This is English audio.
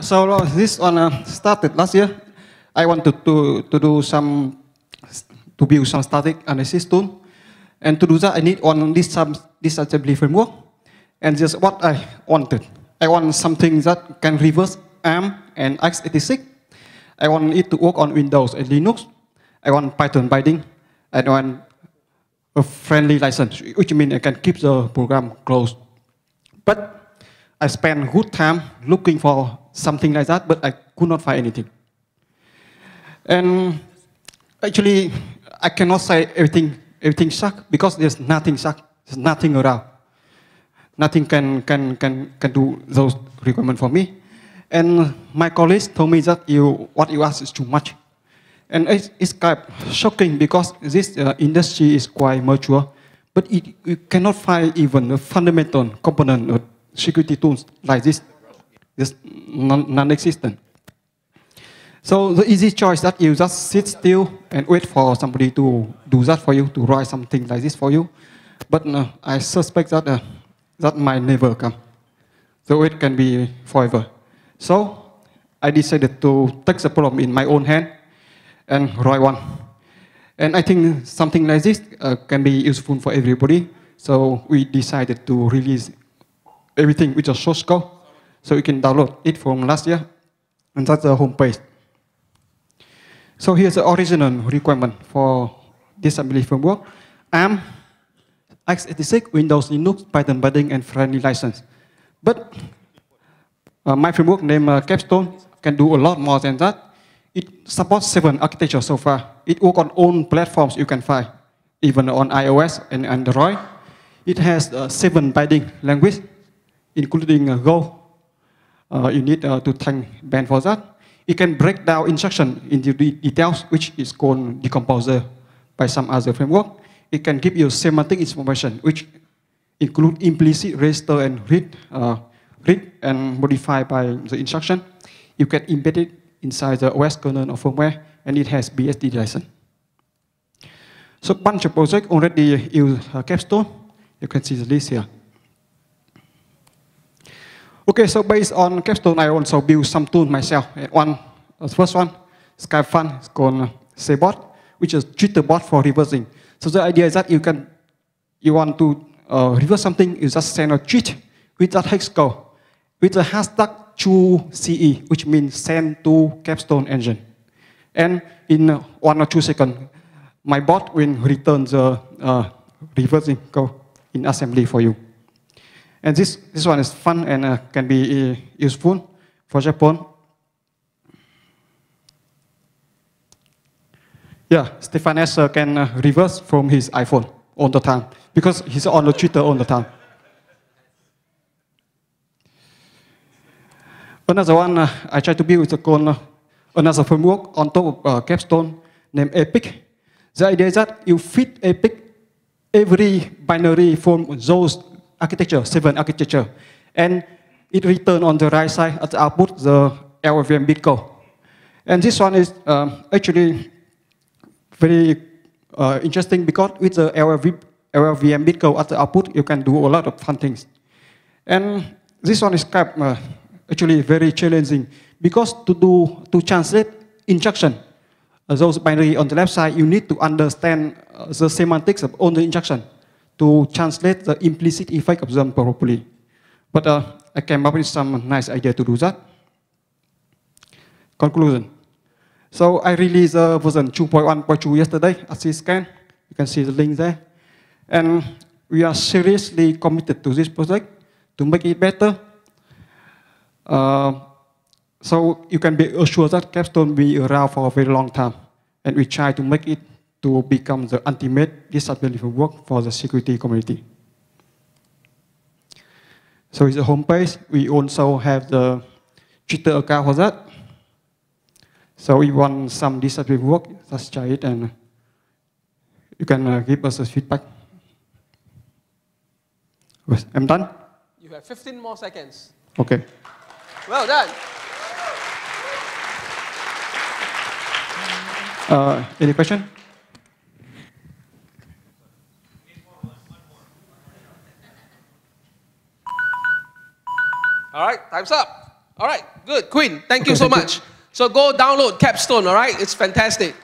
So this one uh, started last year. I wanted to, to do some, to build some static analysis tool. And to do that, I need on this, some, this assembly framework. And just what I wanted. I want something that can reverse ARM and x86. I want it to work on Windows and Linux. I want Python binding. I want a friendly license, which means I can keep the program closed. But I spent good time looking for something like that, but I could not find anything. And actually, I cannot say everything, everything sucks because there's nothing sucks, there's nothing around. Nothing can, can, can, can do those requirements for me. And my colleagues told me that you, what you ask is too much. And it's, it's kind of shocking because this uh, industry is quite mature, but it, you cannot find even a fundamental component security tools like this is non-existent. So the easy choice that you just sit still and wait for somebody to do that for you, to write something like this for you. But uh, I suspect that uh, that might never come. So it can be forever. So I decided to take the problem in my own hand and write one. And I think something like this uh, can be useful for everybody. So we decided to release everything with the source code. So you can download it from last year. And that's the home page. So here's the original requirement for this assembly framework. ARM, x86, Windows, Linux, Python binding, and friendly license. But uh, my framework named uh, Capstone can do a lot more than that. It supports seven architectures so far. It works on all platforms you can find, even on iOS and Android. It has uh, seven binding language including uh, Go. Uh, you need uh, to thank Ben for that. It can break down instruction into details, which is called decomposer by some other framework. It can give you semantic information, which include implicit register and read, read and modify by the instruction. You can embed it inside the OS kernel or firmware, and it has BSD license. So bunch of projects already use uh, Capstone. You can see the list here. Okay, so based on capstone, I also built some tools myself. Uh, one, the uh, first one, Skyfun, is called Cbot, uh, which is bot for reversing. So the idea is that you can, you want to uh, reverse something, you just send a tweet with that hex code, with the hashtag to CE, which means send to capstone engine. And in one or two seconds, my bot will return the uh, reversing code in assembly for you. And this, this one is fun and uh, can be uh, useful for Japan. Yeah, Stefan S uh, can uh, reverse from his iPhone all the time because he's on the Twitter all the time. Another one uh, I try to build is called uh, another framework on top of uh, Capstone named Epic. The idea is that you fit Epic every binary from those architecture, seven architecture. And it return on the right side at the output the LVM bitco. And this one is um, actually very uh, interesting because with the LLV, LLVM bitco at the output, you can do a lot of fun things. And this one is kept, uh, actually very challenging because to do to translate injection uh, those binary on the left side, you need to understand uh, the semantics of all the injection to translate the implicit effect of them properly. But uh, I came up with some nice idea to do that. Conclusion. So I released uh, version 2.1.2 yesterday at scan. You can see the link there. And we are seriously committed to this project to make it better. Uh, so you can be assured that Capstone will be around for a very long time. And we try to make it to become the ultimate disability work for the security community. So in a homepage, we also have the Twitter account for that. So we want some disability work, just try it and you can uh, give us a feedback. I'm done. You have 15 more seconds. Okay. Well done. Uh, any question? All right, time's up. All right, good. Queen, thank you so much. so go download Capstone, all right? It's fantastic.